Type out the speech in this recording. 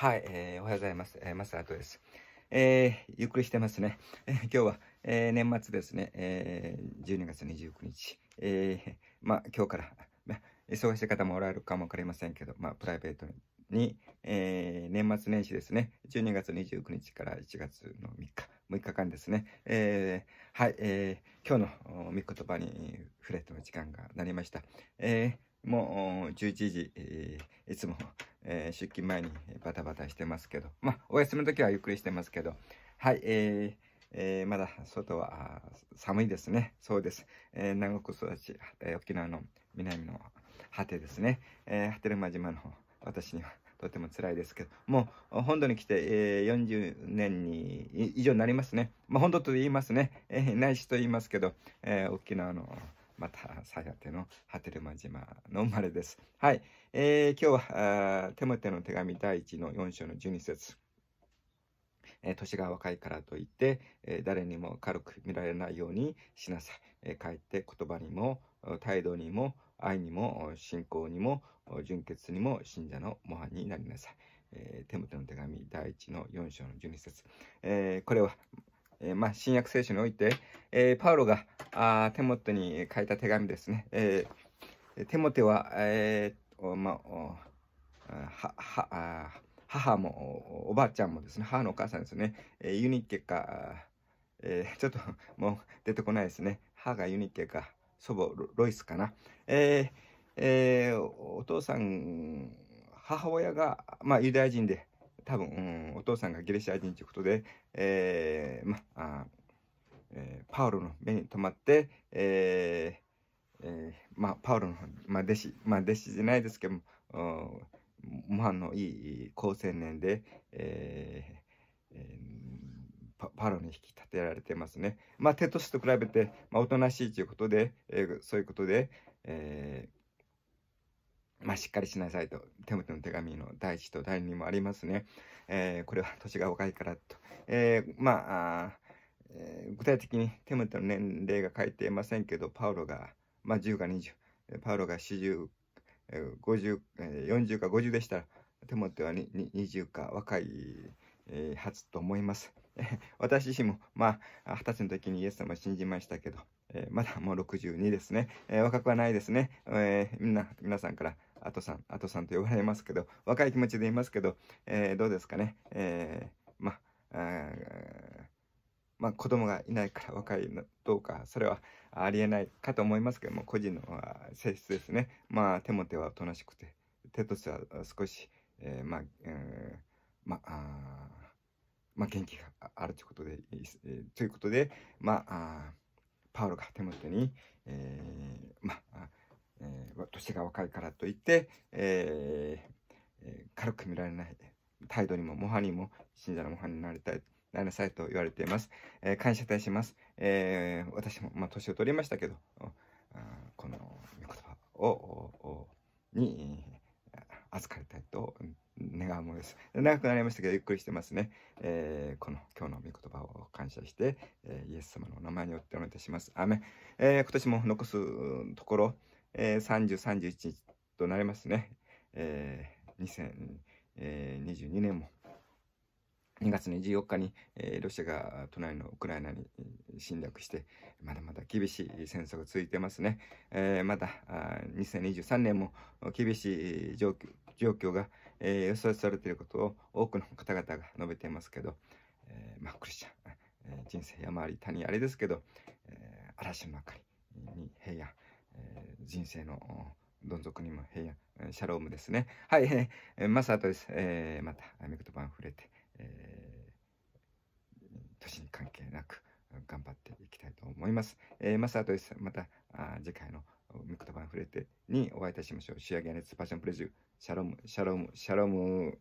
はい、えー、おはようございます。えー、マスタートです。えー、ゆっくりしてますね。えー、今日は、えー、年末ですね、えー、12月29日。えー、まあ、今日から、忙しい方もおられるかもわかりませんけど、まあ、プライベートに、えー、年末年始ですね、12月29日から1月の3日、6日間ですね、えー、はい、えー、今日のお、見言葉に触れての時間がなりました。えーもう11時、えー、いつも、えー、出勤前にバタバタしてますけど、まあ、お休みの時はゆっくりしてますけど、はい、えーえー、まだ外は寒いですね。そうです。えー、南国育ち、えー、沖縄の南の果てですね。えー、波照間島の私にはとても辛いですけど、もう本土に来て、えー、40年に以上になりますね。まあ、本土と言いますね。えー、内いと言いますけど、えー、沖縄のまた、さやテの波照間島の生まれです。はい。えー、今日は、テモテの手紙第1の4章の12節えー、年が若いからといって、えー、誰にも軽く見られないようにしなさい。えー、かえって言葉にも、態度にも、愛にも、信仰にも、純潔にも、信者の模範になりなさい。えー、テムテの手紙第1の4章の12節、えー、これはえー、まあ、新約聖書において、えー、パウロがあテモテに書いた手紙ですね。えー、テモテは、えーまあ、は母もおばあちゃんもですね、母のお母さんですね、えー、ユニッケか、えー、ちょっともう出てこないですね、母がユニッケか、祖母ロイスかな。えーえー、お父さん、母親が、まあ、ユダヤ人で、多分、うん、お父さんがギリシア人ということで、えー、まあ、えー、パウロの目に留まって、えー、えー、まあ、パウロの、まあ、弟子、まあ、弟子じゃないですけども、まあのいい好青年で、えーえー、パロに引き立てられてますね。まあ、テトスと比べて、まあ、おとなしいということで、えー、そういうことで、えーまあ、しっかりしなさいと、手元の手紙の第一と第二もありますね。えー、これは年が若いからと。えー、まあ、えー、具体的に手元の年齢が書いていませんけど、パウロが、まあ、10か20、パウロが40、50、40か50でしたら、手元は20か若い、えー、はずと思います。私自身も、まあ、二十歳の時にイエス様を信じましたけど、えー、まだもう62ですね、えー、若くはないですね、えー、みんな、皆さんからあとさん、あとさんと呼ばれますけど、若い気持ちで言いますけど、えー、どうですかね。えー、まあ、まあ、子供がいないから若いのどうか、それはありえないかと思いますけども、個人の性質ですね。まあ、手も手はおとなしくて、手としては少し、えー、まあ、まあ、まあ、元気があるということで、えー、ということで、まあ、パウロが手元に、えー、まあ、えー、年が若いからといって、えー、軽く見られない態度にも模範にも信者の模範になりたいなりなさいと言われています、えー、感謝いたします、えー、私もまあ年を取りましたけどこの御言葉をに預かりたいと願うものです長くなりましたけどゆっくりしてますね、えー、この今日の御言葉を感謝して、えー、イエス様の名前によってお願いいたしますアメえー、今年も残すところえー、30、31日となりますね。えー、2022年も2月24日に、えー、ロシアが隣のウクライナに侵略して、まだまだ厳しい戦争が続いてますね。えー、まだあ2023年も厳しい状況状況が、えー、予想されていることを多くの方々が述べていますけど、えー、まあ、クリスチャン、えー、人生山あり谷ありですけど、えー、嵐の中に平安、えー、人生のどん底にも平安、シャロームですね。はい、えー、マサトです。えー、また、ミクトバン触れて、えー、年に関係なく頑張っていきたいと思います。えー、マサトです。また、あ次回のミクトパン触れてにお会いいたしましょう。仕上げ熱パッションプレジュー、シャローム、シャローム、シャローム。